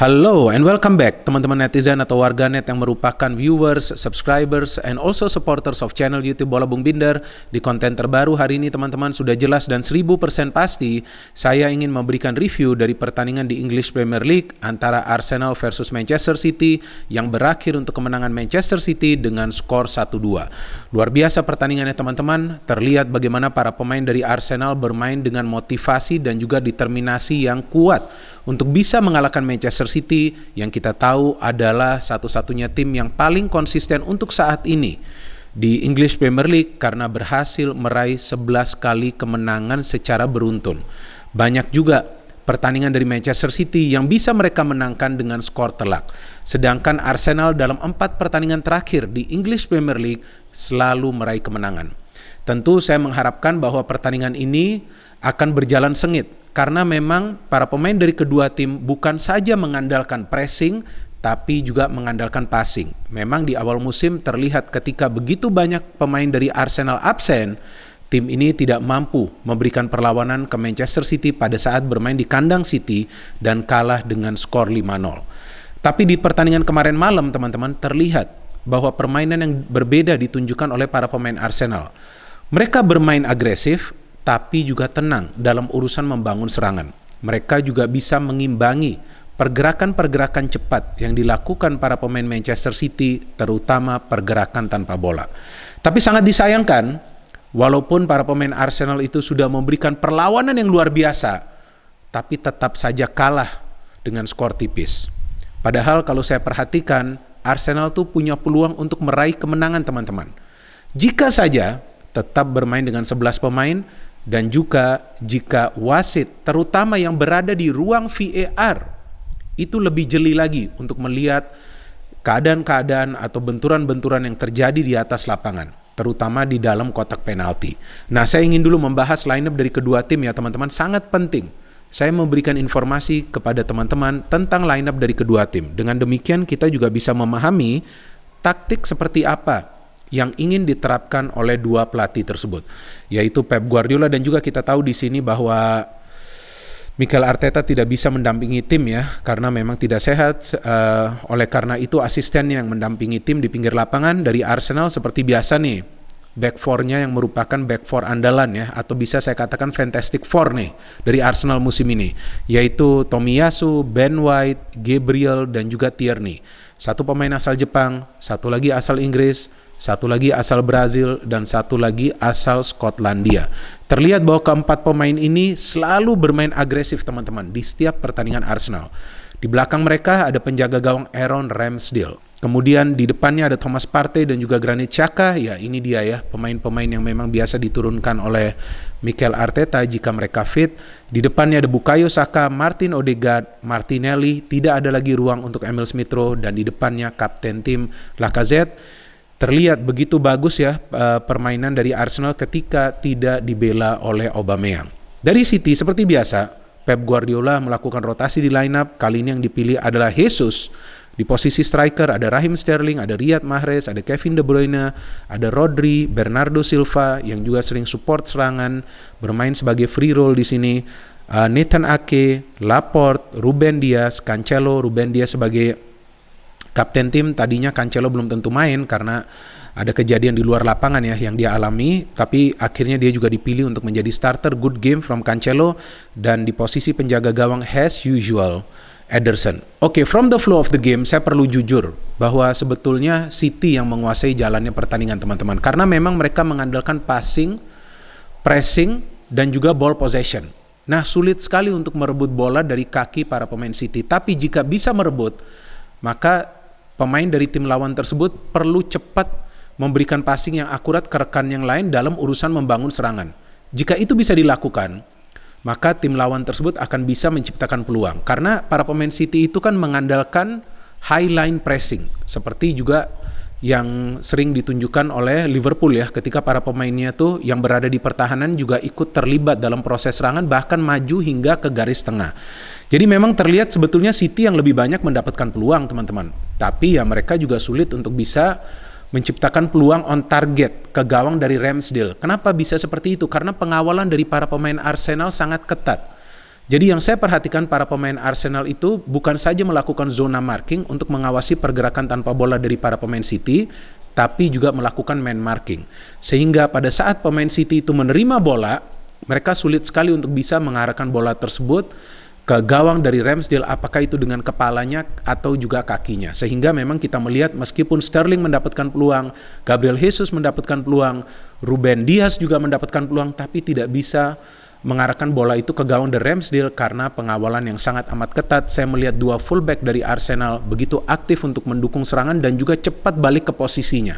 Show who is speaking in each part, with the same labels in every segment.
Speaker 1: Halo and welcome back teman-teman netizen atau warganet yang merupakan viewers, subscribers, and also supporters of channel YouTube Bola Bung Binder. Di konten terbaru hari ini teman-teman sudah jelas dan 1000% pasti saya ingin memberikan review dari pertandingan di English Premier League antara Arsenal versus Manchester City yang berakhir untuk kemenangan Manchester City dengan skor 1-2. Luar biasa pertandingannya teman-teman, terlihat bagaimana para pemain dari Arsenal bermain dengan motivasi dan juga determinasi yang kuat untuk bisa mengalahkan Manchester City yang kita tahu adalah satu-satunya tim yang paling konsisten untuk saat ini di English Premier League karena berhasil meraih 11 kali kemenangan secara beruntun. Banyak juga pertandingan dari Manchester City yang bisa mereka menangkan dengan skor telak. Sedangkan Arsenal dalam empat pertandingan terakhir di English Premier League selalu meraih kemenangan. Tentu saya mengharapkan bahwa pertandingan ini akan berjalan sengit karena memang para pemain dari kedua tim bukan saja mengandalkan pressing tapi juga mengandalkan passing. Memang di awal musim terlihat ketika begitu banyak pemain dari Arsenal absen, tim ini tidak mampu memberikan perlawanan ke Manchester City pada saat bermain di kandang City dan kalah dengan skor 5-0. Tapi di pertandingan kemarin malam teman-teman terlihat bahwa permainan yang berbeda ditunjukkan oleh para pemain Arsenal. Mereka bermain agresif, tapi juga tenang dalam urusan membangun serangan. Mereka juga bisa mengimbangi pergerakan-pergerakan cepat yang dilakukan para pemain Manchester City, terutama pergerakan tanpa bola. Tapi sangat disayangkan, walaupun para pemain Arsenal itu sudah memberikan perlawanan yang luar biasa, tapi tetap saja kalah dengan skor tipis. Padahal kalau saya perhatikan, Arsenal tuh punya peluang untuk meraih kemenangan teman-teman. Jika saja tetap bermain dengan 11 pemain dan juga jika wasit terutama yang berada di ruang VAR itu lebih jeli lagi untuk melihat keadaan-keadaan atau benturan-benturan yang terjadi di atas lapangan terutama di dalam kotak penalti. Nah, saya ingin dulu membahas lineup dari kedua tim ya teman-teman, sangat penting. Saya memberikan informasi kepada teman-teman tentang lineup dari kedua tim. Dengan demikian kita juga bisa memahami taktik seperti apa yang ingin diterapkan oleh dua pelatih tersebut, yaitu Pep Guardiola dan juga kita tahu di sini bahwa Mikel Arteta tidak bisa mendampingi tim ya karena memang tidak sehat. Uh, oleh karena itu asisten yang mendampingi tim di pinggir lapangan dari Arsenal seperti biasa nih back four yang merupakan back four andalan ya atau bisa saya katakan fantastic four nih dari Arsenal musim ini yaitu Tomiyasu, Ben White, Gabriel dan juga Tierney. Satu pemain asal Jepang, satu lagi asal Inggris, satu lagi asal Brazil, dan satu lagi asal Skotlandia. Terlihat bahwa keempat pemain ini selalu bermain agresif teman-teman di setiap pertandingan Arsenal. Di belakang mereka ada penjaga gawang Aaron Ramsdale. Kemudian di depannya ada Thomas Partey dan juga Granit Xhaka. Ya ini dia ya pemain-pemain yang memang biasa diturunkan oleh Mikel Arteta jika mereka fit. Di depannya ada Bukayo Saka, Martin Odegaard, Martinelli. Tidak ada lagi ruang untuk Emil Smith Rowe dan di depannya kapten tim Lacazette terlihat begitu bagus ya eh, permainan dari Arsenal ketika tidak dibela oleh Aubameyang. Dari City seperti biasa, Pep Guardiola melakukan rotasi di lineup. Kali ini yang dipilih adalah Jesus. Di posisi striker ada Raheem Sterling, ada Riyad Mahrez, ada Kevin De Bruyne, ada Rodri, Bernardo Silva yang juga sering support serangan, bermain sebagai free role di sini. Eh, Nathan Ake, Laporte, Ruben Dias, Cancelo, Ruben Dias sebagai Kapten tim tadinya Cancelo belum tentu main karena ada kejadian di luar lapangan ya yang dia alami, tapi akhirnya dia juga dipilih untuk menjadi starter. Good game from Cancelo dan di posisi penjaga gawang as usual. Ederson. Oke, okay, from the flow of the game, saya perlu jujur bahwa sebetulnya City yang menguasai jalannya pertandingan teman-teman. Karena memang mereka mengandalkan passing, pressing, dan juga ball possession. Nah, sulit sekali untuk merebut bola dari kaki para pemain City. Tapi jika bisa merebut, maka pemain dari tim lawan tersebut perlu cepat memberikan passing yang akurat ke rekan yang lain dalam urusan membangun serangan. Jika itu bisa dilakukan, maka tim lawan tersebut akan bisa menciptakan peluang. Karena para pemain City itu kan mengandalkan high line pressing, seperti juga yang sering ditunjukkan oleh Liverpool ya ketika para pemainnya tuh yang berada di pertahanan juga ikut terlibat dalam proses serangan bahkan maju hingga ke garis tengah. Jadi memang terlihat sebetulnya City yang lebih banyak mendapatkan peluang teman-teman. Tapi ya mereka juga sulit untuk bisa menciptakan peluang on target ke gawang dari Ramsdale. Kenapa bisa seperti itu? Karena pengawalan dari para pemain Arsenal sangat ketat. Jadi yang saya perhatikan para pemain Arsenal itu bukan saja melakukan zona marking untuk mengawasi pergerakan tanpa bola dari para pemain City, tapi juga melakukan man marking. Sehingga pada saat pemain City itu menerima bola, mereka sulit sekali untuk bisa mengarahkan bola tersebut ke gawang dari Ramsdale apakah itu dengan kepalanya atau juga kakinya sehingga memang kita melihat meskipun Sterling mendapatkan peluang Gabriel Jesus mendapatkan peluang Ruben Dias juga mendapatkan peluang tapi tidak bisa mengarahkan bola itu ke gawang The Ramsdale karena pengawalan yang sangat amat ketat. Saya melihat dua fullback dari Arsenal begitu aktif untuk mendukung serangan dan juga cepat balik ke posisinya.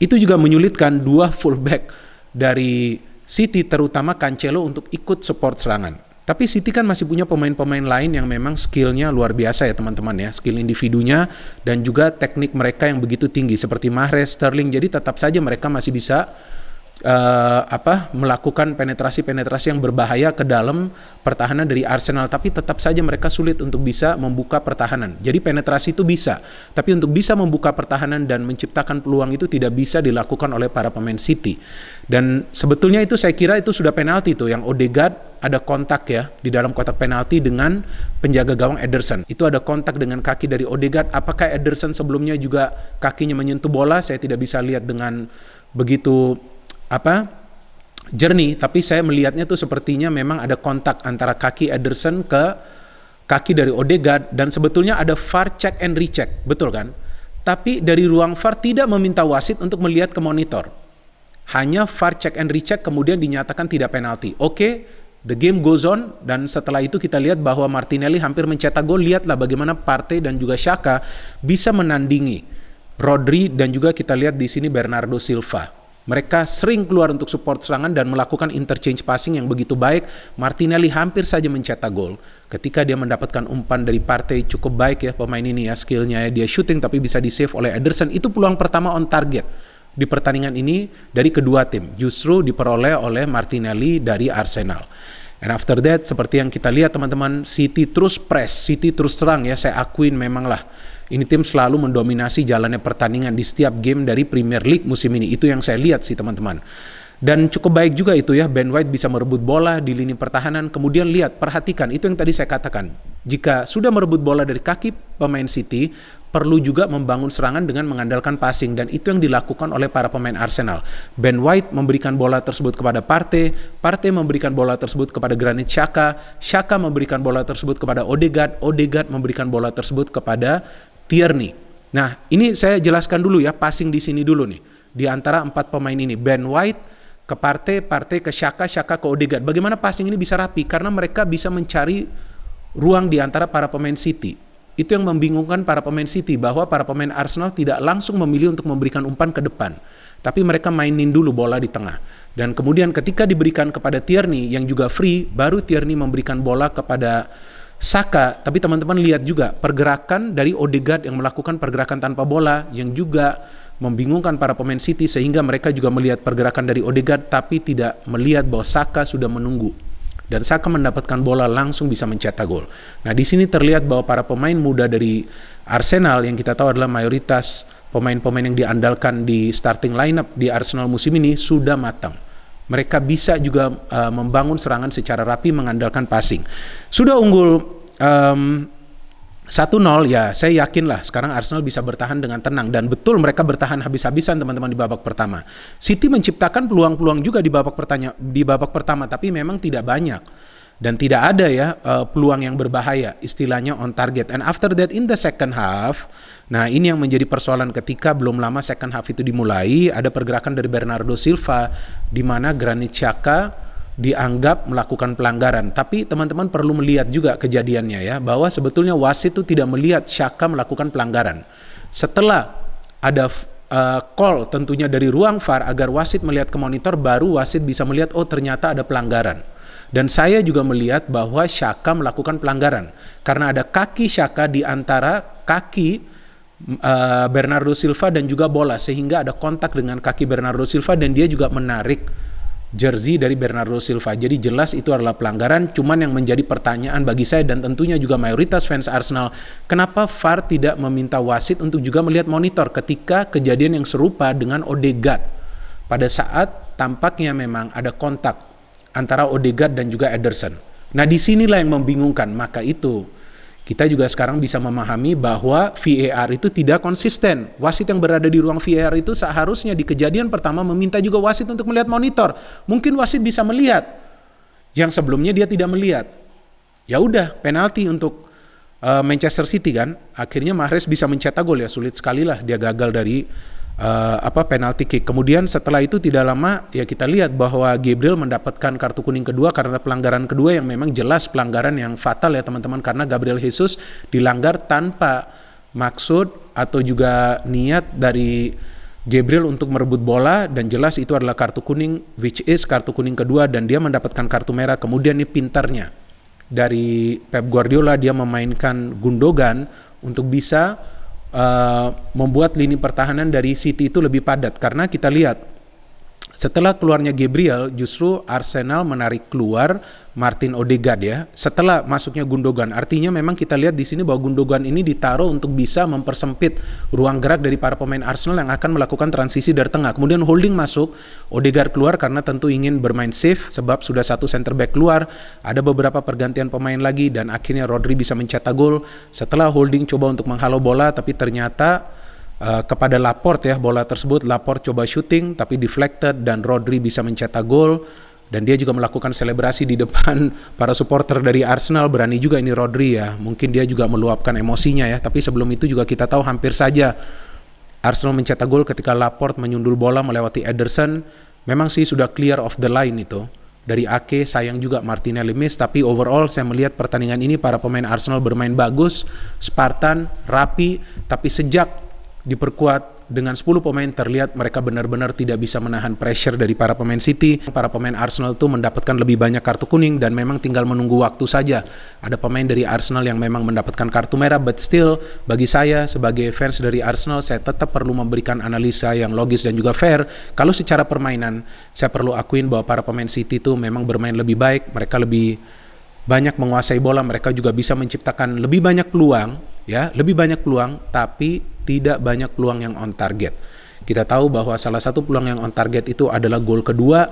Speaker 1: Itu juga menyulitkan dua fullback dari City terutama Cancelo untuk ikut support serangan. Tapi City kan masih punya pemain-pemain lain yang memang skillnya luar biasa ya teman-teman ya. Skill individunya dan juga teknik mereka yang begitu tinggi seperti Mahrez, Sterling. Jadi tetap saja mereka masih bisa uh, apa melakukan penetrasi-penetrasi yang berbahaya ke dalam pertahanan dari Arsenal tapi tetap saja mereka sulit untuk bisa membuka pertahanan. Jadi penetrasi itu bisa, tapi untuk bisa membuka pertahanan dan menciptakan peluang itu tidak bisa dilakukan oleh para pemain City. Dan sebetulnya itu saya kira itu sudah penalti itu yang Odegaard ada kontak ya di dalam kotak penalti dengan penjaga gawang Ederson. Itu ada kontak dengan kaki dari Odegaard. Apakah Ederson sebelumnya juga kakinya menyentuh bola? Saya tidak bisa lihat dengan begitu apa jernih tapi saya melihatnya tuh sepertinya memang ada kontak antara kaki Ederson ke kaki dari Odegaard dan sebetulnya ada VAR check and recheck betul kan tapi dari ruang VAR tidak meminta wasit untuk melihat ke monitor hanya VAR check and recheck kemudian dinyatakan tidak penalti oke okay, the game goes on dan setelah itu kita lihat bahwa Martinelli hampir mencetak gol lihatlah bagaimana Partey dan juga Shaka bisa menandingi Rodri dan juga kita lihat di sini Bernardo Silva mereka sering keluar untuk support serangan dan melakukan interchange passing yang begitu baik. Martinelli hampir saja mencetak gol. Ketika dia mendapatkan umpan dari partai cukup baik ya pemain ini ya skillnya ya. Dia shooting tapi bisa di save oleh Ederson. Itu peluang pertama on target di pertandingan ini dari kedua tim justru diperoleh oleh Martinelli dari Arsenal. And after that seperti yang kita lihat teman-teman City terus press, City terus serang ya saya akuin lah. Ini tim selalu mendominasi jalannya pertandingan di setiap game dari Premier League musim ini. Itu yang saya lihat sih teman-teman. Dan cukup baik juga itu ya, Ben White bisa merebut bola di lini pertahanan. Kemudian lihat, perhatikan, itu yang tadi saya katakan. Jika sudah merebut bola dari kaki pemain City, perlu juga membangun serangan dengan mengandalkan passing dan itu yang dilakukan oleh para pemain Arsenal. Ben White memberikan bola tersebut kepada Partey, Partey memberikan bola tersebut kepada Granit Xhaka, Xhaka memberikan bola tersebut kepada Odegaard, Odegaard memberikan bola tersebut kepada Tierney. Nah, ini saya jelaskan dulu ya, passing di sini dulu nih. Di antara empat pemain ini, Ben White, ke Partey, Partey ke Shaka, Shaka ke Odegaard. Bagaimana passing ini bisa rapi? Karena mereka bisa mencari ruang di antara para pemain City. Itu yang membingungkan para pemain City bahwa para pemain Arsenal tidak langsung memilih untuk memberikan umpan ke depan, tapi mereka mainin dulu bola di tengah. Dan kemudian ketika diberikan kepada Tierney yang juga free, baru Tierney memberikan bola kepada Saka, tapi teman-teman lihat juga pergerakan dari Odegaard yang melakukan pergerakan tanpa bola yang juga membingungkan para pemain City sehingga mereka juga melihat pergerakan dari Odegaard tapi tidak melihat bahwa Saka sudah menunggu dan Saka mendapatkan bola langsung bisa mencetak gol. Nah, di sini terlihat bahwa para pemain muda dari Arsenal yang kita tahu adalah mayoritas pemain-pemain yang diandalkan di starting lineup di Arsenal musim ini sudah matang. Mereka bisa juga uh, membangun serangan secara rapi mengandalkan passing. Sudah unggul um, 1-0 ya saya yakin lah sekarang Arsenal bisa bertahan dengan tenang dan betul mereka bertahan habis-habisan teman-teman di babak pertama. City menciptakan peluang-peluang juga di babak pertanya di babak pertama tapi memang tidak banyak dan tidak ada ya uh, peluang yang berbahaya istilahnya on target and after that in the second half nah ini yang menjadi persoalan ketika belum lama second half itu dimulai ada pergerakan dari Bernardo Silva di mana Granit Xhaka dianggap melakukan pelanggaran tapi teman-teman perlu melihat juga kejadiannya ya bahwa sebetulnya wasit itu tidak melihat Xhaka melakukan pelanggaran setelah ada uh, call tentunya dari ruang VAR agar wasit melihat ke monitor baru wasit bisa melihat oh ternyata ada pelanggaran dan saya juga melihat bahwa Syaka melakukan pelanggaran karena ada kaki Syaka di antara kaki eh, Bernardo Silva dan juga bola sehingga ada kontak dengan kaki Bernardo Silva dan dia juga menarik jersey dari Bernardo Silva. Jadi jelas itu adalah pelanggaran, cuman yang menjadi pertanyaan bagi saya dan tentunya juga mayoritas fans Arsenal, kenapa VAR tidak meminta wasit untuk juga melihat monitor ketika kejadian yang serupa dengan Odegaard pada saat tampaknya memang ada kontak antara Odegaard dan juga Ederson. Nah di disinilah yang membingungkan. Maka itu kita juga sekarang bisa memahami bahwa VAR itu tidak konsisten. Wasit yang berada di ruang VAR itu seharusnya di kejadian pertama meminta juga wasit untuk melihat monitor. Mungkin wasit bisa melihat yang sebelumnya dia tidak melihat. Ya udah, penalti untuk uh, Manchester City kan. Akhirnya Mahrez bisa mencetak gol ya sulit sekali lah dia gagal dari uh, apa penalti kick. Kemudian setelah itu tidak lama ya kita lihat bahwa Gabriel mendapatkan kartu kuning kedua karena pelanggaran kedua yang memang jelas pelanggaran yang fatal ya teman-teman karena Gabriel Jesus dilanggar tanpa maksud atau juga niat dari Gabriel untuk merebut bola dan jelas itu adalah kartu kuning which is kartu kuning kedua dan dia mendapatkan kartu merah kemudian ini pintarnya dari Pep Guardiola dia memainkan Gundogan untuk bisa Eh, membuat lini pertahanan dari City itu lebih padat karena kita lihat setelah keluarnya Gabriel, justru Arsenal menarik keluar Martin Odegaard ya. Setelah masuknya Gundogan, artinya memang kita lihat di sini bahwa Gundogan ini ditaruh untuk bisa mempersempit ruang gerak dari para pemain Arsenal yang akan melakukan transisi dari tengah. Kemudian holding masuk, Odegaard keluar karena tentu ingin bermain safe sebab sudah satu center back keluar, ada beberapa pergantian pemain lagi dan akhirnya Rodri bisa mencetak gol. Setelah holding coba untuk menghalau bola tapi ternyata Eh, kepada Laporte ya bola tersebut Laporte coba shooting tapi deflected dan Rodri bisa mencetak gol dan dia juga melakukan selebrasi di depan para supporter dari Arsenal berani juga ini Rodri ya mungkin dia juga meluapkan emosinya ya tapi sebelum itu juga kita tahu hampir saja Arsenal mencetak gol ketika Laporte menyundul bola melewati Ederson memang sih sudah clear of the line itu dari Ake sayang juga Martinelli miss tapi overall saya melihat pertandingan ini para pemain Arsenal bermain bagus, Spartan, rapi tapi sejak diperkuat dengan 10 pemain terlihat mereka benar-benar tidak bisa menahan pressure dari para pemain City. Para pemain Arsenal itu mendapatkan lebih banyak kartu kuning dan memang tinggal menunggu waktu saja. Ada pemain dari Arsenal yang memang mendapatkan kartu merah but still bagi saya sebagai fans dari Arsenal saya tetap perlu memberikan analisa yang logis dan juga fair. Kalau secara permainan saya perlu akuin bahwa para pemain City itu memang bermain lebih baik, mereka lebih banyak menguasai bola, mereka juga bisa menciptakan lebih banyak peluang ya lebih banyak peluang tapi tidak banyak peluang yang on target. Kita tahu bahwa salah satu peluang yang on target itu adalah gol kedua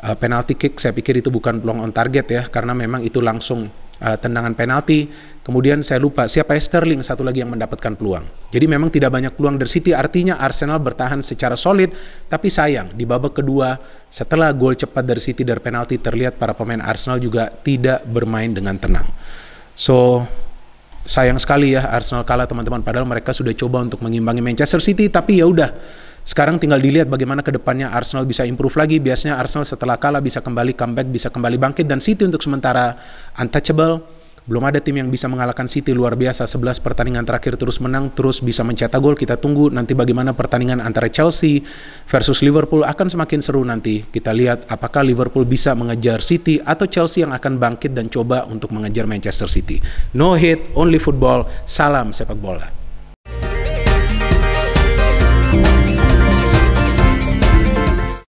Speaker 1: uh, penalti kick. Saya pikir itu bukan peluang on target ya karena memang itu langsung uh, tendangan penalti. Kemudian saya lupa siapa ya, Sterling satu lagi yang mendapatkan peluang. Jadi memang tidak banyak peluang dari City artinya Arsenal bertahan secara solid tapi sayang di babak kedua setelah gol cepat dari City dari penalti terlihat para pemain Arsenal juga tidak bermain dengan tenang. So sayang sekali ya Arsenal kalah teman-teman padahal mereka sudah coba untuk mengimbangi Manchester City tapi ya udah sekarang tinggal dilihat bagaimana ke depannya Arsenal bisa improve lagi biasanya Arsenal setelah kalah bisa kembali comeback bisa kembali bangkit dan City untuk sementara untouchable belum ada tim yang bisa mengalahkan City luar biasa. 11 pertandingan terakhir terus menang, terus bisa mencetak gol. Kita tunggu nanti bagaimana pertandingan antara Chelsea versus Liverpool akan semakin seru nanti. Kita lihat apakah Liverpool bisa mengejar City atau Chelsea yang akan bangkit dan coba untuk mengejar Manchester City. No hate, only football. Salam sepak bola.